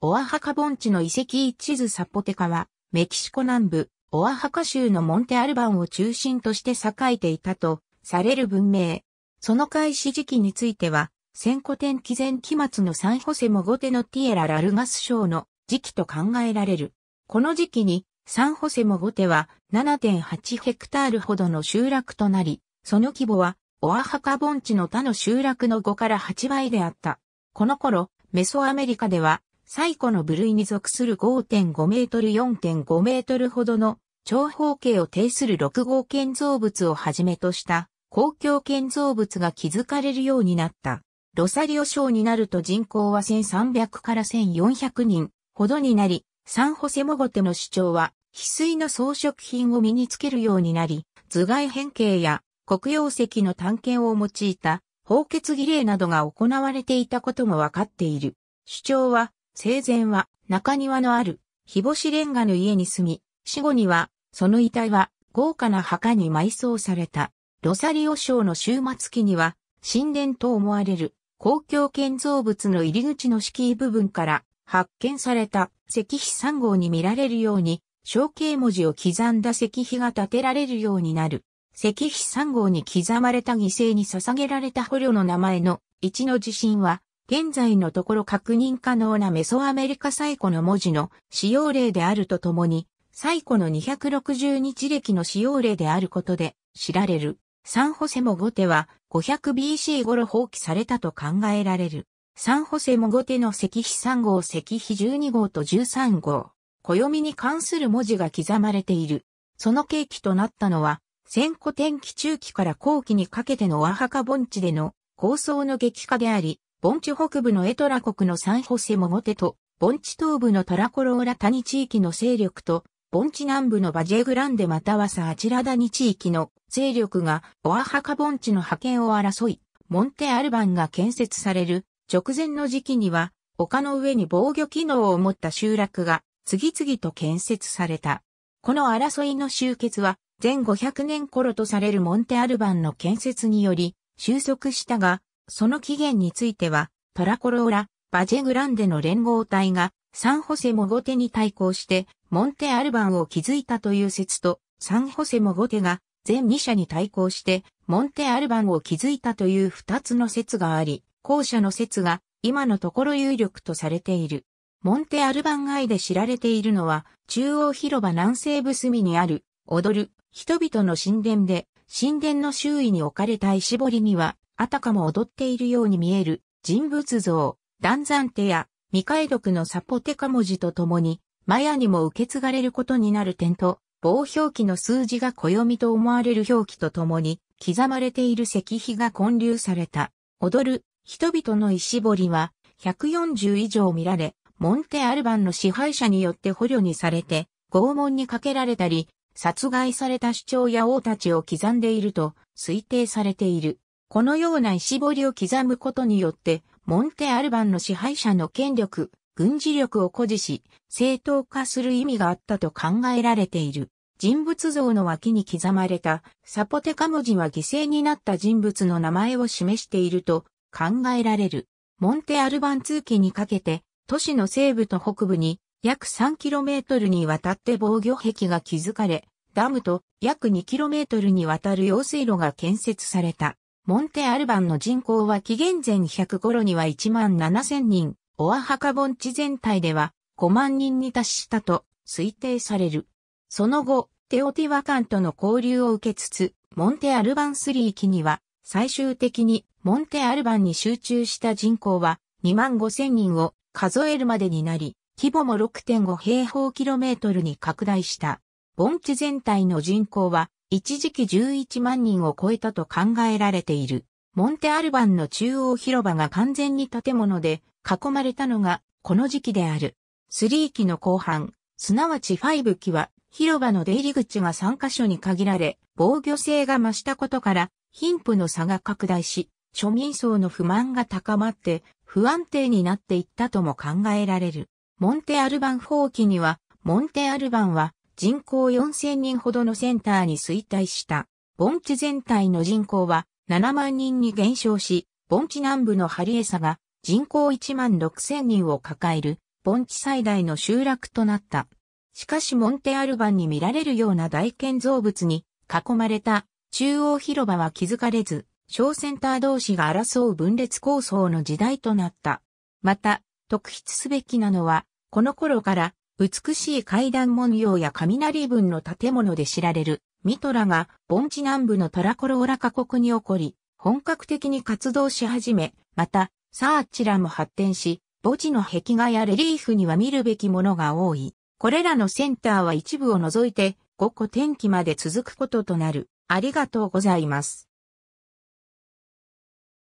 オアハカ盆地の遺跡一図サポテカは、メキシコ南部、オアハカ州のモンテアルバンを中心として栄えていたと、される文明。その開始時期については、先古天気前期末のサンホセモゴテのティエラ・ラルガス賞の時期と考えられる。この時期に、サンホセモゴテは7.8ヘクタールほどの集落となり、その規模はオアハカ盆地の他の集落の5から8倍であった。この頃、メソアメリカでは最古の部類に属する5.5メートル4.5メートルほどの長方形を呈する6号建造物をはじめとした公共建造物が築かれるようになった。ロサリオ省になると人口は1300から1400人ほどになり、サンホセモゴテの主張は、翡翠の装飾品を身につけるようになり、頭蓋変形や黒曜石の探検を用いた、放血儀礼などが行われていたこともわかっている。主張は、生前は中庭のある日干しレンガの家に住み、死後にはその遺体は豪華な墓に埋葬された。ロサリオ省の終末期には神殿と思われる公共建造物の入り口の敷居部分から発見された石碑3号に見られるように象形文字を刻んだ石碑が建てられるようになる。石碑3号に刻まれた犠牲に捧げられた捕虜の名前の1の地震は現在のところ確認可能なメソアメリカ最古の文字の使用例であるとともに、最古の260日歴の使用例であることで知られる。サンホセモゴテは 500BC 頃放棄されたと考えられる。サンホセモゴテの石碑3号、石碑12号と13号、暦に関する文字が刻まれている。その契機となったのは、戦古天気中期から後期にかけての和墓盆地での構想の激化であり、盆地北部のエトラ国のサンホセモモテと、盆地東部のトラコローラ谷地域の勢力と、盆地南部のバジェグランデまたはサアチラ谷地域の勢力がオアハカ盆地の覇権を争い、モンテアルバンが建設される直前の時期には、丘の上に防御機能を持った集落が次々と建設された。この争いの終結は、前500年頃とされるモンテアルバンの建設により、収束したが、その起源については、トラコローラ、バジェグランデの連合体が、サンホセモゴテに対抗して、モンテアルバンを築いたという説と、サンホセモゴテが、全2社に対抗して、モンテアルバンを築いたという2つの説があり、後者の説が、今のところ有力とされている。モンテアルバン街で知られているのは、中央広場南西部隅にある、踊る、人々の神殿で、神殿の周囲に置かれた石彫りには、あたかも踊っているように見える人物像、断山手や未解読のサポテカ文字とともに、マヤにも受け継がれることになる点と、棒表記の数字が暦と思われる表記とともに、刻まれている石碑が混流された。踊る、人々の石彫りは、140以上見られ、モンテアルバンの支配者によって捕虜にされて、拷問にかけられたり、殺害された主張や王たちを刻んでいると推定されている。このような石彫りを刻むことによって、モンテアルバンの支配者の権力、軍事力を誇示し、正当化する意味があったと考えられている。人物像の脇に刻まれたサポテカ文字は犠牲になった人物の名前を示していると考えられる。モンテアルバン通期にかけて、都市の西部と北部に約 3km にわたって防御壁が築かれ、ダムと約 2km にわたる用水路が建設された。モンテアルバンの人口は紀元前100頃には1万7000人、オアハカ盆地全体では5万人に達したと推定される。その後、テオティワカンとの交流を受けつつ、モンテアルバンスリー期には最終的にモンテアルバンに集中した人口は2万5000人を数えるまでになり、規模も6.5平方キロメートルに拡大した。盆地全体の人口は一時期11万人を超えたと考えられている。モンテアルバンの中央広場が完全に建物で囲まれたのがこの時期である。3期の後半、すなわち5期は広場の出入り口が3カ所に限られ、防御性が増したことから貧富の差が拡大し、庶民層の不満が高まって不安定になっていったとも考えられる。モンテアルバン4期には、モンテアルバンは人口4000人ほどのセンターに衰退した。盆地全体の人口は7万人に減少し、盆地南部のハリエサが人口1万6000人を抱える盆地最大の集落となった。しかしモンテアルバンに見られるような大建造物に囲まれた中央広場は気づかれず、小センター同士が争う分裂構想の時代となった。また、特筆すべきなのは、この頃から美しい階段文様や雷文の建物で知られるミトラが盆地南部のトラコローラ河国に起こり、本格的に活動し始め、また、サーチラも発展し、墓地の壁画やレリーフには見るべきものが多い。これらのセンターは一部を除いて、5個天気まで続くこととなる。ありがとうございます。